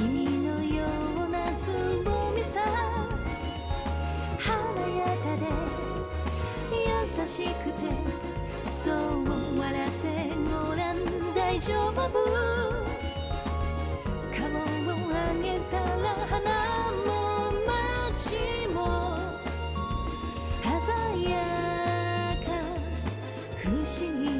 君のようなつぼみさ華やかで優しくてそう笑ってごらん大丈夫顔を上げたら花も街も鮮やか不思議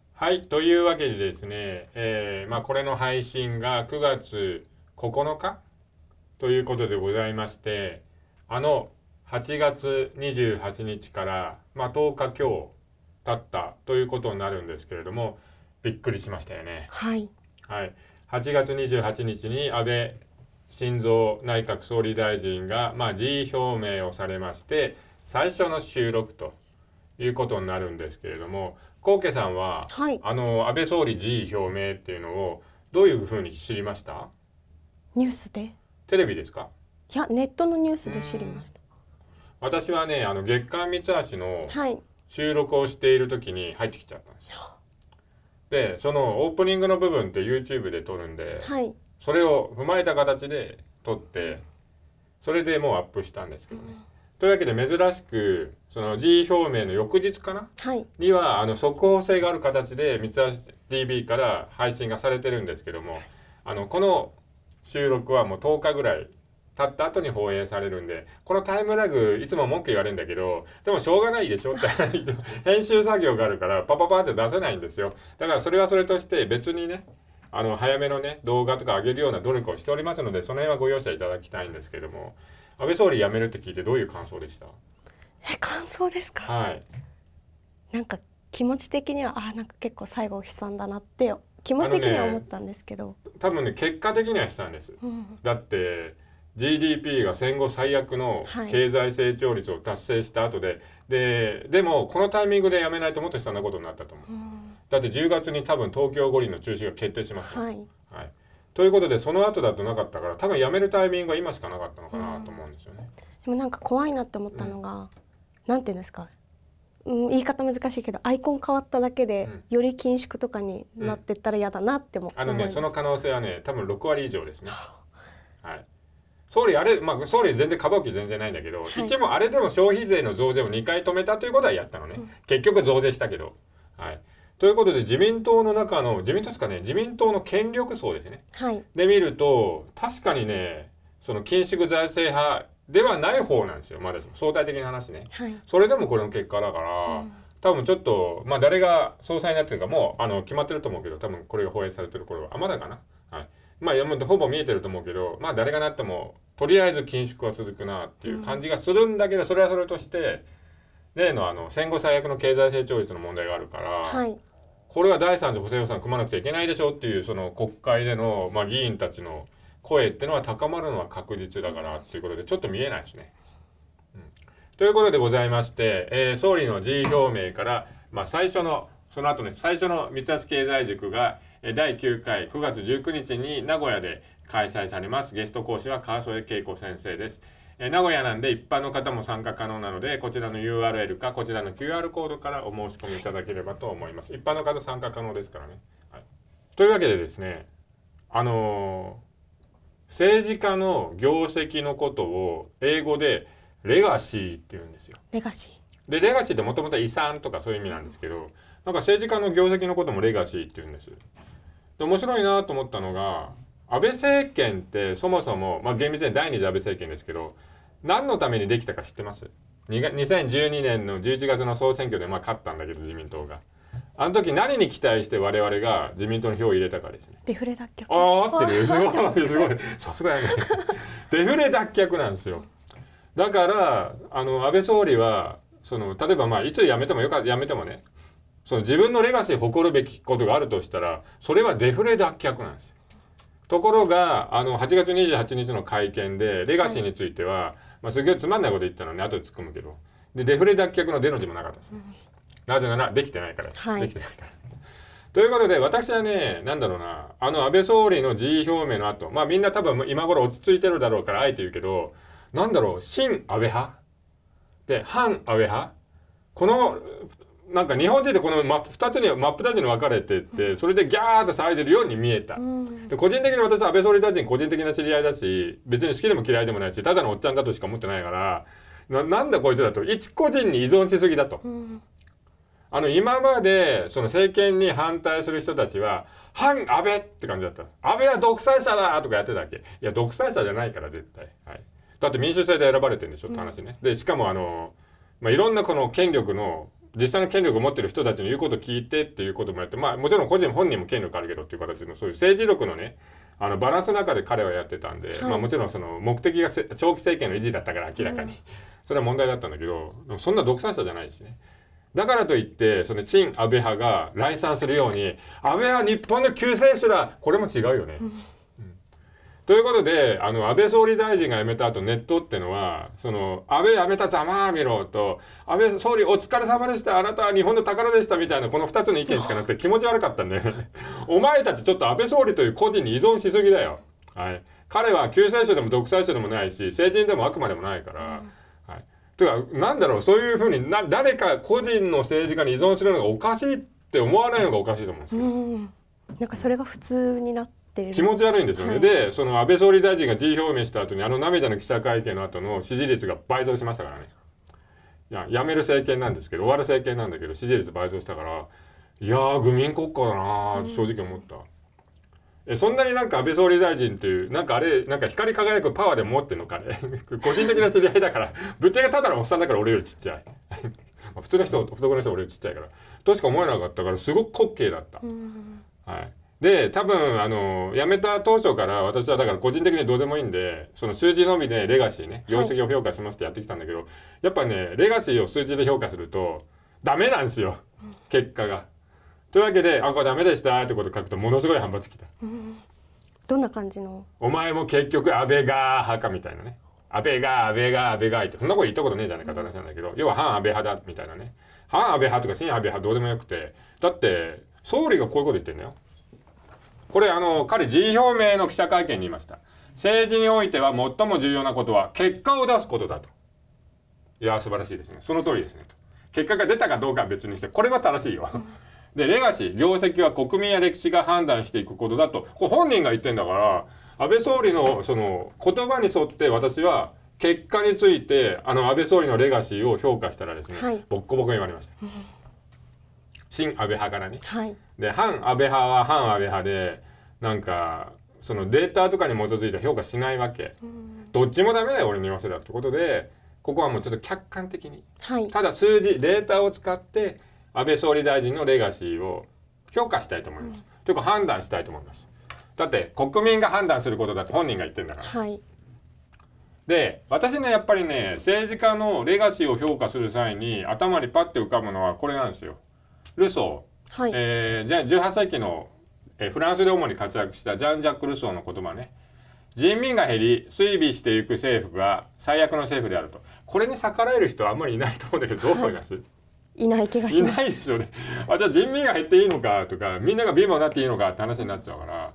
はい、というわけでですね、えー、まあ、これの配信が9月9日ということでございまして、あの8月28日から、まあ、10日今日経ったということになるんですけれども、びっくりしましたよね。はい。はい、8月28日に安倍晋三内閣総理大臣が、まあ、辞意表明をされまして、最初の収録ということになるんですけれども、高家さんは、はい、あの安倍総理辞意表明っていうのをどういうふうに知りましたニュースでテレビですかいやネットのニュースで知りました私はねあの月刊三橋の収録をしている時に入ってきちゃったんですよ、はい、でそのオープニングの部分って YouTube で撮るんで、はい、それを踏まえた形で撮ってそれでもうアップしたんですけどね、うん、というわけで珍しくその G 表明の翌日かな、はい、にはあの速報性がある形で三橋 TV から配信がされてるんですけども、あのこの収録はもう10日ぐらい経った後に放映されるんでこのタイムラグいつも文句言われるんだけどでもしょうがないでしょって 編集作業があるからパパパって出せないんですよだからそれはそれとして別にねあの早めのね動画とか上げるような努力をしておりますのでその辺はご容赦いただきたいんですけども安倍総理辞めるって聞いてどういう感想でしたえ感想ですか、はい、なんか気持ち的にはあなんか結構最後悲惨だなって気持ち的には思ったんですけど、ね、多分ね結果的には悲惨です、うん、だって GDP が戦後最悪の経済成長率を達成した後で、はい、ででもこのタイミングでやめないともっと悲惨なことになったと思う、うん、だって10月に多分東京五輪の中止が決定しますよ、はい、はい、ということでその後だとなかったから多分やめるタイミングは今しかなかったのかなと思うんですよね、うん、でもなんか怖いなって思ったのが、なんていうんですか、うん、言い方難しいけどアイコン変わっただけで、うん、より緊縮とかになってったら嫌だなって思うん、あのねその可能性はね多分6割以上ですね。はい総理あれ、まあ、総理全然株式全然ないんだけど、はい、一応あれでも消費税の増税を2回止めたということはやったのね、うん、結局増税したけど。はい、ということで自民党の中の自民党ですかね自民党の権力層ですね、はい、で見ると確かにねその緊縮財政派ではない方なんですよまだ相対的な話ね、はい、それでもこれの結果だから、うん、多分ちょっとまあ誰が総裁になってるかもうあの決まってると思うけど多分これが放映されてる頃はあまだかな、はい、まあむとほぼ見えてると思うけどまあ誰がなってもとりあえず緊縮は続くなっていう感じがするんだけど、うん、それはそれとして例のあの戦後最悪の経済成長率の問題があるから。はいこれは第3次補正予算組まなくちゃいけないでしょっていうその国会での、まあ、議員たちの声ってのは高まるのは確実だからということで、ちょっと見えないですね。うん、ということでございまして、えー、総理の辞意表明から、まあ、最初の、その後ね最初の三橋経済塾が、第9回9月19日に名古屋で開催されます。ゲスト講師は川添恵子先生です。え名古屋なんで一般の方も参加可能なのでこちらの URL かこちらの QR コードからお申し込みいただければと思います一般の方参加可能ですからね、はい、というわけでですねあのー政治家の業績のことを英語でレガシーって言うんですよ。レガシーでレガシーってもともと遺産とかそういう意味なんですけどなんか政治家の業績のこともレガシーって言うんです。で面白いなと思ったのが安倍政権ってそもそも、まあ、厳密に第二次安倍政権ですけど何のためにできたか知ってます ?2012 年の11月の総選挙でまあ勝ったんだけど自民党が。あの時何に期待して我々が自民党の票を入れたかですね。デフレ脱却。ああってるすごいすごいさすがやね。デフレ脱却なんですよ。だからあの安倍総理はその例えばまあいつ辞めてもよか辞めてもねその自分のレガシー誇るべきことがあるとしたらそれはデフレ脱却なんですよ。ところがあの8月28日の会見でレガシーについては、はい、まあ、すげえつまんないこと言ったのね後で突っ込むけどでデフレ脱却の「で」の字もなかったですうんなぜならできてないから、はい、できてないから。ということで、私はね、なんだろうな、あの安倍総理の辞意表明の後、まあみんな多分今頃落ち着いてるだろうからあえて言うけど、なんだろう、新安倍派で、反安倍派この、なんか日本人ってこの真二つに、真っ二つに分かれてって、それでギャーッと騒いでるように見えた。で個人的に私は安倍総理大臣個人的な知り合いだし、別に好きでも嫌いでもないし、ただのおっちゃんだとしか思ってないから、ななんだこいつだと、一個人に依存しすぎだと。うんあの、今まで、その政権に反対する人たちは、反安倍って感じだった。安倍は独裁者だとかやってたっけいや、独裁者じゃないから、絶対。はい。だって民主制で選ばれてるんでしょって話ね。うん、で、しかもあの、まあ、いろんなこの権力の、実際の権力を持ってる人たちの言うこと聞いてっていうこともやって、まあ、もちろん個人本人も権力あるけどっていう形の、そういう政治力のね、あのバランスの中で彼はやってたんで、はい、まあもちろんその目的が長期政権の維持だったから明らかに、うん、それは問題だったんだけどそんな独裁者じゃないしねだからといって、その新安倍派が来賛するように、安倍派日本の救世主だこれも違うよね。ということで、あの、安倍総理大臣が辞めた後、ネットってのは、その、安倍辞めたざまあみろと、安倍総理お疲れ様でした、あなたは日本の宝でしたみたいな、この二つの意見しかなくて気持ち悪かったんだよね。お前たちちょっと安倍総理という個人に依存しすぎだよ。はい。彼は救世主でも独裁者でもないし、成人でも悪魔でもないから、うん、はい。てか、なんだろう、そういうふうにな、誰か個人の政治家に依存するのがおかしいって思わないのがおかしいと思うんですよ。んなんかそれが普通になって気持ち悪いんですよね、はい、でその安倍総理大臣が辞意表明した後にあの涙の記者会見の後の支持率が倍増しましたからねいや辞める政権なんですけど終わる政権なんだけど支持率倍増したからいやー愚民国家だなー正直思った、うんえそんなになんか安倍総理大臣というなんかあれなんか光り輝くパワーで持ってんのかね 個人的な知り合いだからぶっちゃけただのおっさんだから俺よりちっちゃい 普通の人男の人俺よりちっちゃいからとしか思えなかったからすごく滑稽だった、はいで多分あの辞めた当初から私はだから個人的にどうでもいいんでその数字のみでレガシーね業績を評価しますってやってきたんだけど、はい、やっぱねレガシーを数字で評価するとダメなんですよ結果が。というわけで「あこれダメでした」ってこと書くとものすごい反発きた、うん、どんな感じのお前も結局安倍が派かみたいなね安倍が安倍が安倍がってそんなこと言ったことねえじゃないかって話なんだけど要は反安倍派だみたいなね反安倍派とか新安倍派どうでもよくてだって総理がこういうこと言ってんだよこれあの彼辞意表明の記者会見に言いました政治においては最も重要なことは結果を出すことだといや素晴らしいですねその通りですねと結果が出たかどうかは別にしてこれは正しいよで、レガシー、業績は国民や歴史が判断していくことだと、こ本人が言ってんだから、安倍総理のその言葉に沿って私は結果について、あの安倍総理のレガシーを評価したらですね、はい、ボッコボコに言われました。新安倍派からね。はい、で、反安倍派は反安倍派で、なんか、そのデータとかに基づいて評価しないわけ。うん、どっちもダメだよ、俺に言わせたってことで、ここはもうちょっと客観的に、はい、ただ数字データを使って安倍総理大臣のレガシーを評価したいと思います、うん、というか判断したいと思いますだって国民が判断することだって本人が言ってんだから、はい、で私ねやっぱりね政治家のレガシーを評価する際に頭にパッて浮かぶのはこれなんですよルソー、はい、えー、じゃあ18世紀の、えフランスで主に活躍したジャン・ジャック・ルソーの言葉ね人民が減り追尾していく政府が最悪の政府であるとこれに逆らえる人はあんまりいないと思うんだけどどう思います、はいいない気がしますいないでしょうねあじゃあ人民が減っていいのかとかみんなが貧乏になっていいのかって話になっちゃうから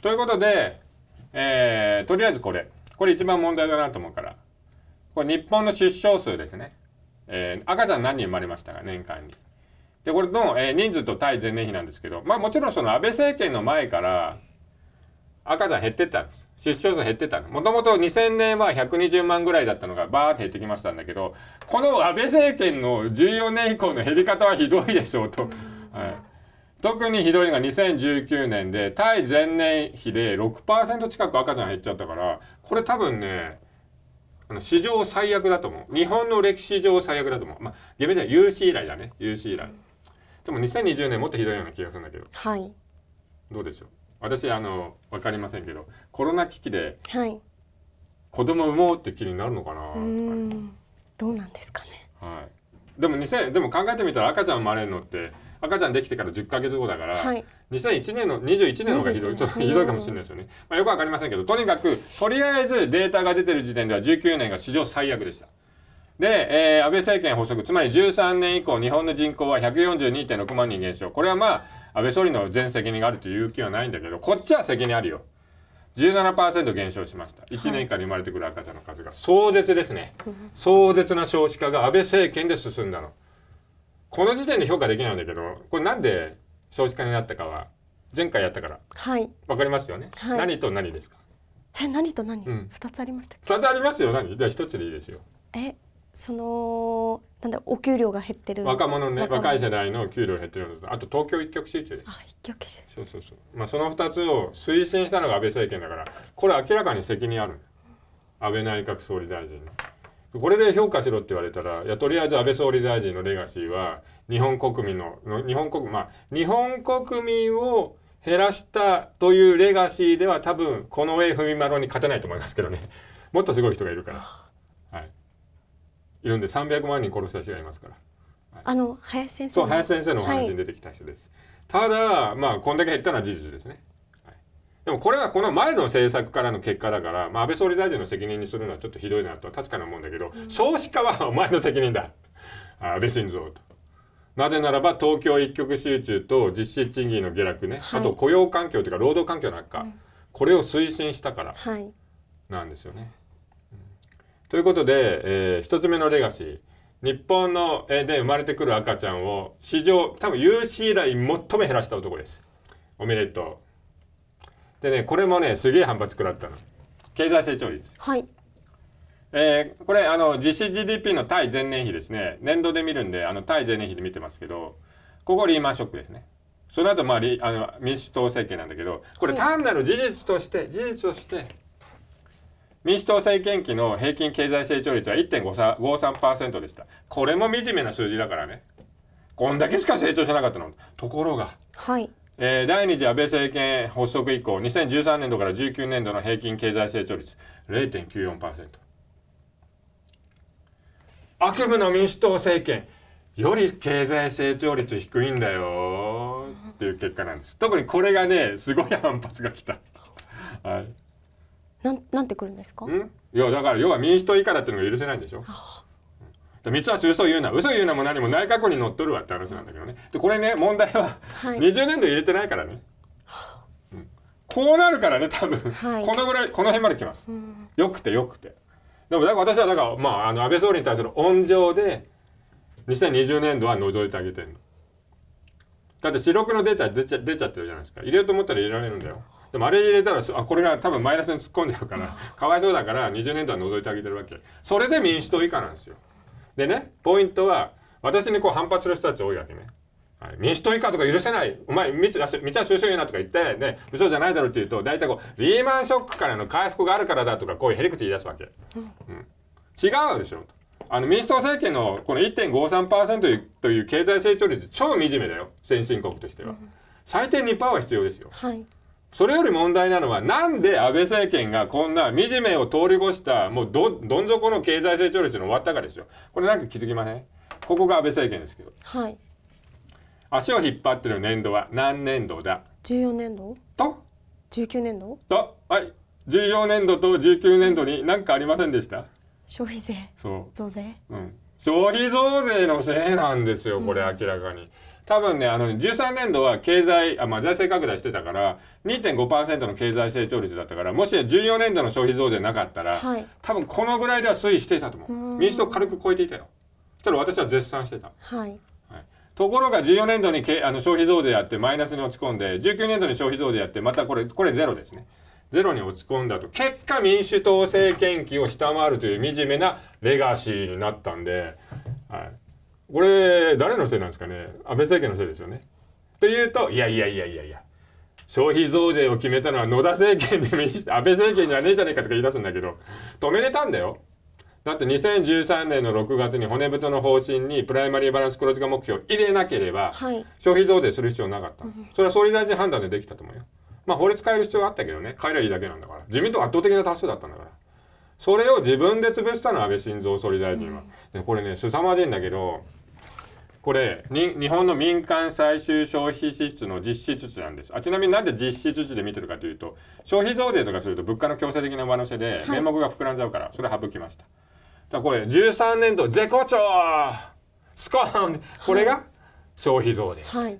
ということで、えー、とりあえずこれこれ一番問題だなと思うからこれ日本の出生数ですね、えー、赤ちゃん何人生まれましたか年間にでこれの、えー、人数と対前年比なんですけどまあもちろんその安倍政権の前から赤ちゃん減ってったんです出生数減ってたの。もともと2000年は120万ぐらいだったのがバーって減ってきましたんだけど、この安倍政権の14年以降の減り方はひどいでしょうと。はい、特にひどいのが2019年で、対前年比で6%近く赤ちゃん減っちゃったから、これ多分ね、あの史上最悪だと思う。日本の歴史上最悪だと思う。まあ、厳密には有史以来だね。有史以来。でも2020年もっとひどいような気がするんだけど。はい。どうでしょう私あの分かりませんけどコロナ危機で子供産もうって気になるのかなとか、どうなんですかね、はい、でも2000でも考えてみたら赤ちゃん生まれるのって赤ちゃんできてから10か月後だから、はい、2001年の21年の方がひどいちょっとひどいかもしれないですよね、まあ、よく分かりませんけどとにかくとりあえずデータが出てる時点では19年が史上最悪でした。で、えー、安倍政権発足、つまり13年以降、日本の人口は142.6万人減少。これはまあ、安倍総理の全責任があるという気はないんだけどこっちは責任あるよ17%減少しました1年間に生まれてくる赤ちゃんの数が壮絶ですね壮絶な少子化が安倍政権で進んだのこの時点で評価できないんだけどこれなんで少子化になったかは前回やったからはいわかりますよね、はい、何と何ですかえ何と何、うん、つありましたっつありますよ何じゃあつでいいですよえそのなんだお給料が減ってる若者ね若い世代の給料減ってるのとあと東京一極集中ですあ一極集中そうそうそうまあその2つを推進したのが安倍政権だからこれ明らかに責任ある安倍内閣総理大臣これで評価しろって言われたらいやとりあえず安倍総理大臣のレガシーは日本国民の日本国まあ日本国民を減らしたというレガシーでは多分この上踏みまろに勝てないと思いますけどねもっとすごい人がいるから。いるんで300万人殺した人がいますから、はい、あの林先生そう林先生のお話に出てきた人です、はい、ただまあこんだけ減ったのは事実ですね、はい、でもこれはこの前の政策からの結果だから、まあ、安倍総理大臣の責任にするのはちょっとひどいなとは確かなもんだけど、うん、少子化はお前の責任だ 安倍晋三となぜならば東京一極集中と実質賃金の下落ね、はい、あと雇用環境というか労働環境の悪化、うん、これを推進したからなんですよね。ということで、えー、一つ目のレガシー。日本の、えー、で生まれてくる赤ちゃんを史上多分有史以来最も減らした男です。おめでとう。でね、これもね、すげえ反発食らったの。経済成長率。はい。えー、これあの実施 GDP の対前年比ですね年度で見るんであの対前年比で見てますけどここリーマンショックですねその後まああの民主党政権なんだけどこれ単なる事実として、はい、事実として民主党政権期の平均経済成長率は1.53%でした。これも惨めな数字だからね。こんだけしか成長しなかったの。ところが、はい、えー、第2次安倍政権発足以降、2013年度から19年度の平均経済成長率0.94%。悪夢の民主党政権より経済成長率低いんだよっていう結果なんです。特にこれがね、すごい反発が来た。はい。なんなんてくるんですかいやだから要は民主党以下だっていうのが許せないんでしょ三橋嘘言うな嘘言うなも何も内閣にのっとるわって話なんだけどねでこれね問題は、二十20年度入れてないからね、うん、こうなるからね多分、はい、このぐらいこの辺まで来ます、うん、よくてよくてでもだから私はだからまああの安倍総理に対する温情で2020年度は除いてあげてるのだって四六のデータ出ちゃ出ちゃってるじゃないですか入れようと思ったら入れられるんだよでもあれ入れたらあこれが多分マイナスに突っ込んじゃうから、かわいそうだから20年代除いてあげてるわけそれで民主党以下なんですよでねポイントは私にこう反発する人たち多いわけねはい、民主党以下とか許せない、お前、道は収集言うなとか言って、ね、嘘じゃないだろうって言うと、大体こう、リーマンショックからの回復があるからだとか、こういうへり口言い出すわけ。うん、うん、違うでしょ。あの、民主党政権のこの1.53%という経済成長率、超惨めだよ、先進国としては。うん、最低2%は必要ですよ。はい、それより問題なのは、なんで安倍政権がこんな惨めを通り越した、もうど、どん底の経済成長率の終わったかですよ。これなんか気づきませんここが安倍政権ですけど。はい。足を引っ張ってる年度は何年度だ ?14 年度と ?19 年度と、はい。14年度と19年度に何かありませんでした消費税。そう。増税うん。消費増税のせいなんですよ、これ明らかに。うん多分ね、あの、13年度は経済、あまあ、財政拡大してたから、2.5%の経済成長率だったから、もし14年度の消費増税なかったら、はい、多分このぐらいでは推移していたと思う。民主党軽く超えていたよ。そら私は絶賛してた。はい。はい、ところが14年度にけあの消費増税やってマイナスに落ち込んで、19年度に消費増税やって、またこれ、これゼロですね。ゼロに落ち込んだと、結果民主党政権期を下回るという惨めなレガシーになったんで、はい。これ、誰のせいなんですかね安倍政権のせいですよね。というと、いやいやいやいやいや、消費増税を決めたのは野田政権で安倍政権じゃねえじゃねえかとか言い出すんだけど、止めれたんだよ。だって2013年の6月に骨太の方針にプライマリーバランス黒字化目標を入れなければ、消費増税する必要なかった、それは総理大臣判断でできたと思うよまあ法律変える必要はあったけどね変えりゃいいだけなんだから自民党圧倒的な多数だったんだからそれを自分で潰したの安倍晋三総理大臣は、うん、でこれね凄まじいんだけどこれ日本の民間最終消費支出の実施術なんですあちなみになんで実施術で見てるかというと消費増税とかすると物価の強制的な上乗せで名目が膨らんじゃうから、はい、それ省きましただこれ13年度絶好調スコーンこれが消費増税、はい、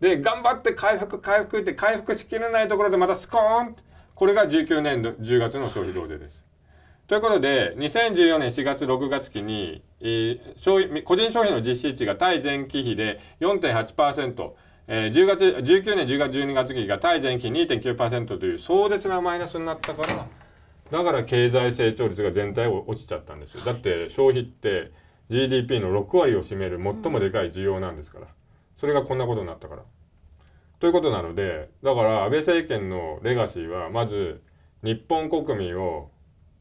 で頑張って回復回復って回復しきれないところでまたスコーンこれが19年度10月の消費増税ですということで、2014年4月6月期に、えー、個人消費の実施値が対前期比で4.8%、えー、10月19年10月12月期が対前期2.9%という壮絶なマイナスになったから、だから経済成長率が全体を落ちちゃったんですよ。だって消費って GDP の6割を占める最もでかい需要なんですから。それがこんなことになったから。ということなので、だから安倍政権のレガシーは、まず日本国民を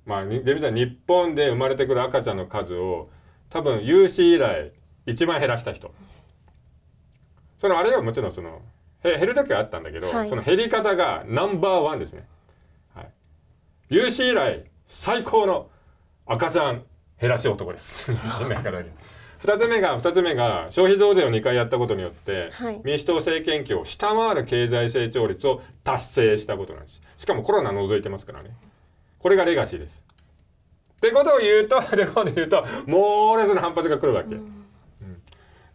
まあ、日本で生まれてくる赤ちゃんの数を多分有史以来一番減らした人そのあれはもちろんその減る時はあったんだけど、はい、その減り方がナンバーワンですね、はい、有史以来最高の赤ちゃん減らし男です2 つ目が2つ目が消費増税を2回やったことによって、はい、民主党政権期を下回る経済成長率を達成したことなんですしかもコロナ除いてますからねこれがレガシーです。ってことを言うと で今で言うと猛烈な反発が来るわけ。うん、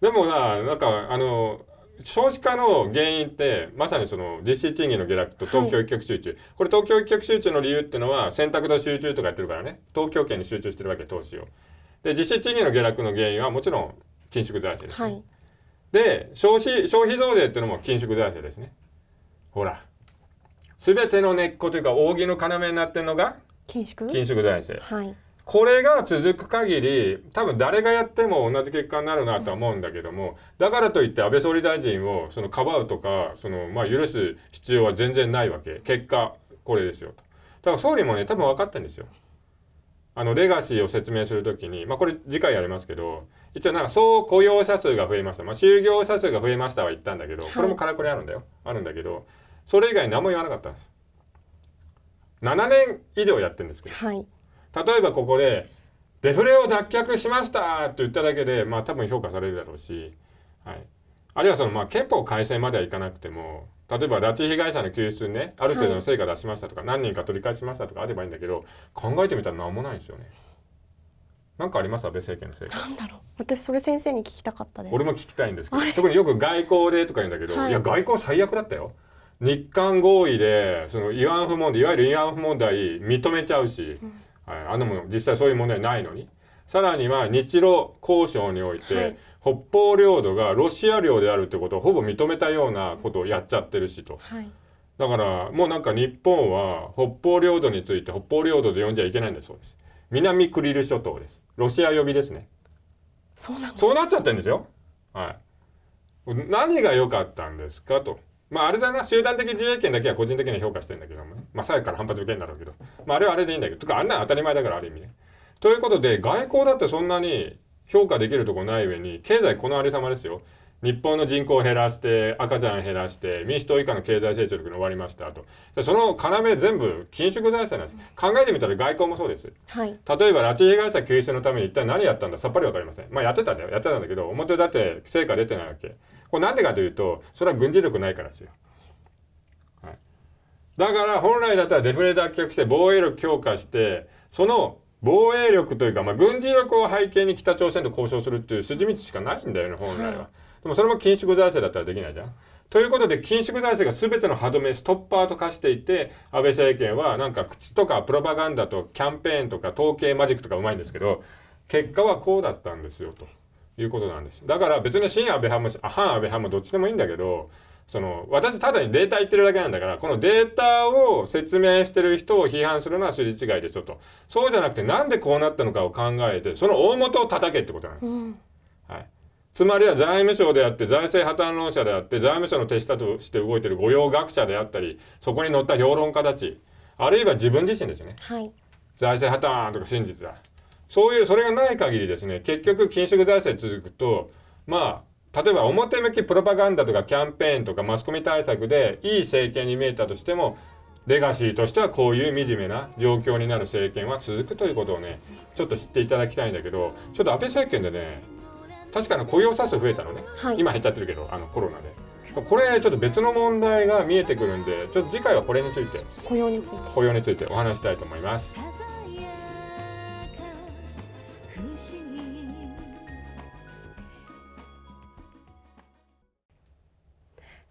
でもななんかあの少子化の原因ってまさにその実施賃金の下落と東京一極集中、はい、これ東京一極集中の理由っていうのは選択と集中とかやってるからね東京圏に集中してるわけ投資を。で実施賃金の下落の原因はもちろん緊縮財政です、ね、はい、で消費消費増税っていうのも緊縮財政ですね。ほらすべての根っこというか扇の要になってるのが緊縮緊縮財政、はい、これが続く限り多分誰がやっても同じ結果になるなとは思うんだけども、だからといって安倍総理大臣をそのかばうとかその、まあ、許す必要は全然ないわけ結果これですよとだから総理もね多分分かってるんですよあのレガシーを説明するときに、まあ、これ次回やりますけど一応なんか総雇用者数が増えました、まあ、就業者数が増えましたは言ったんだけど、これもからくりあるんだよあるんだけどそれ以外何も言わなかったんです7年以上やってるんですけど、はい、例えばここで「デフレを脱却しました!」と言っただけでまあ多分評価されるだろうし、はい、あるいはそのまあ憲法改正まではいかなくても例えば拉致被害者の救出にねある程度の成果出しましたとか、はい、何人か取り返しましたとかあればいいんだけど考えてみたら何もないんですよね。何かあります安倍政権の成果なんだろう私それ先生に聞きたかったです俺も聞きたいんですけど特によく外交でとか言うんだけど、はい、いや外交最悪だったよ日韓合意でその慰安婦問題いわゆる慰安婦問題認めちゃうし、はい、あのも実際そういう問題ないのにさらには日露交渉において、はい、北方領土がロシア領であるってことをほぼ認めたようなことをやっちゃってるしと。はいだからもうなんか日本は北方領土について北方領土で呼んじゃいけないんだそうです。南クリル諸島です。ロシア呼びですね。そうなそうなっちゃってんですよ。はい。何が良かったんですかと。まああれだな、集団的自衛権だけは個人的には評価してんだけどもね。まあ左から反発受けんだろうけど。まああれはあれでいいんだけど。とかあんな当たり前だからある意味ね。ということで、外交だってそんなに評価できるとこない上に、経済このありさまですよ。日本の人口を減らして、赤ちゃん減らして、民主党以下の経済成長力に終わりましたと。その要全部、緊縮財政なんです。考えてみたら外交もそうです。はい、例えば、拉致被害者救出のために一体何やったんださっぱりわかりません。まあやってたんだよ。やってたんだけど、表だって成果出てないわけ。これなんでかというと、それは軍事力ないからですよ。はい、だから本来だったらデフレ脱却して防衛力強化して、その防衛力というか、まあ、軍事力を背景に北朝鮮と交渉するっていう筋道しかないんだよね、本来は。はい、でもそれも緊縮財政だったらできないじゃん。ということで、緊縮財政が全ての歯止め、ストッパーと化していて、安倍政権はなんか口とかプロパガンダとキャンペーンとか統計マジックとかうまいんですけど、結果はこうだったんですよと。いうことなんです。だから別に新安倍派も反安倍派もどっちでもいいんだけど、その、私ただにデータ言ってるだけなんだから、このデータを説明してる人を批判するのは筋違いでちょっと。そうじゃなくて、なんでこうなったのかを考えて、その大元を叩けってことなんです。うん、はい。つまりは財務省であって、財政破綻論者であって、財務省の手下として動いてる御用学者であったり、そこに乗った評論家たち、あるいは自分自身ですね。はい。財政破綻とか真実だ。そういう、それがない限りですね、結局、緊縮財政続くと、まあ、例えば表向きプロパガンダとかキャンペーンとかマスコミ対策でいい政権に見えたとしても、レガシーとしてはこういう惨めな状況になる政権は続くということをね、ちょっと知っていただきたいんだけど、ちょっと安倍政権でね、確かに雇用者数増えたのね、はい、今減っちゃってるけど、あのコロナで。これちょっと別の問題が見えてくるんで、ちょっと次回はこれについて、雇用について、雇用についてお話したいと思います。